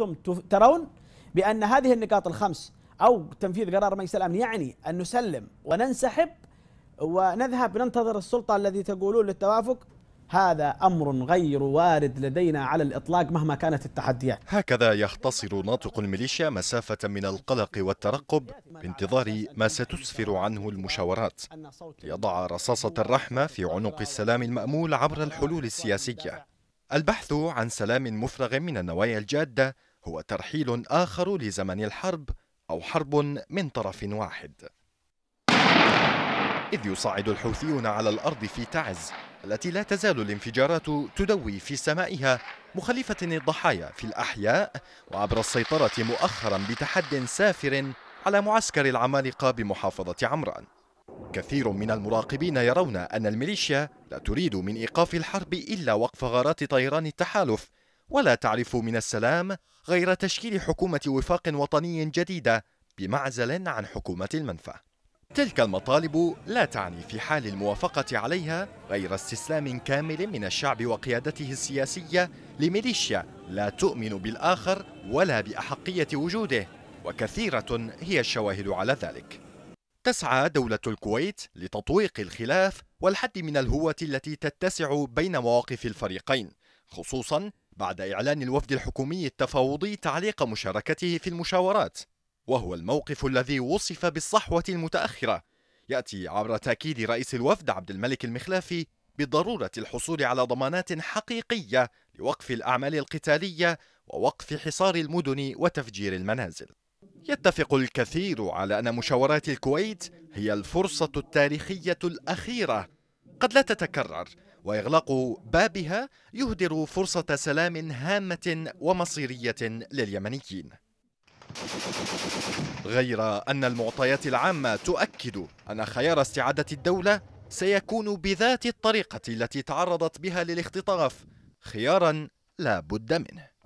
أنتم ترون بأن هذه النقاط الخمس أو تنفيذ قرار مجلس الأمن يعني أن نسلم وننسحب ونذهب ننتظر السلطة الذي تقولون للتوافق هذا امر غير وارد لدينا على الاطلاق مهما كانت التحديات. هكذا يختصر ناطق الميليشيا مسافه من القلق والترقب بانتظار ما ستسفر عنه المشاورات ليضع رصاصه الرحمه في عنق السلام المامول عبر الحلول السياسيه. البحث عن سلام مفرغ من النوايا الجاده هو ترحيل آخر لزمن الحرب أو حرب من طرف واحد إذ يصعد الحوثيون على الأرض في تعز التي لا تزال الانفجارات تدوي في سمائها مخلفة الضحايا في الأحياء وعبر السيطرة مؤخرا بتحد سافر على معسكر العمالقة بمحافظة عمران كثير من المراقبين يرون أن الميليشيا لا تريد من إيقاف الحرب إلا وقف غارات طيران التحالف ولا تعرف من السلام غير تشكيل حكومة وفاق وطني جديدة بمعزل عن حكومة المنفى تلك المطالب لا تعني في حال الموافقة عليها غير استسلام كامل من الشعب وقيادته السياسية لميليشيا لا تؤمن بالآخر ولا بأحقية وجوده وكثيرة هي الشواهد على ذلك تسعى دولة الكويت لتطويق الخلاف والحد من الهوة التي تتسع بين مواقف الفريقين خصوصا بعد إعلان الوفد الحكومي التفاوضي تعليق مشاركته في المشاورات وهو الموقف الذي وصف بالصحوة المتأخرة يأتي عبر تأكيد رئيس الوفد عبد الملك المخلافي بضرورة الحصول على ضمانات حقيقية لوقف الأعمال القتالية ووقف حصار المدن وتفجير المنازل يتفق الكثير على أن مشاورات الكويت هي الفرصة التاريخية الأخيرة قد لا تتكرر واغلاق بابها يهدر فرصه سلام هامه ومصيريه لليمنيين غير ان المعطيات العامه تؤكد ان خيار استعاده الدوله سيكون بذات الطريقه التي تعرضت بها للاختطاف خيارا لا بد منه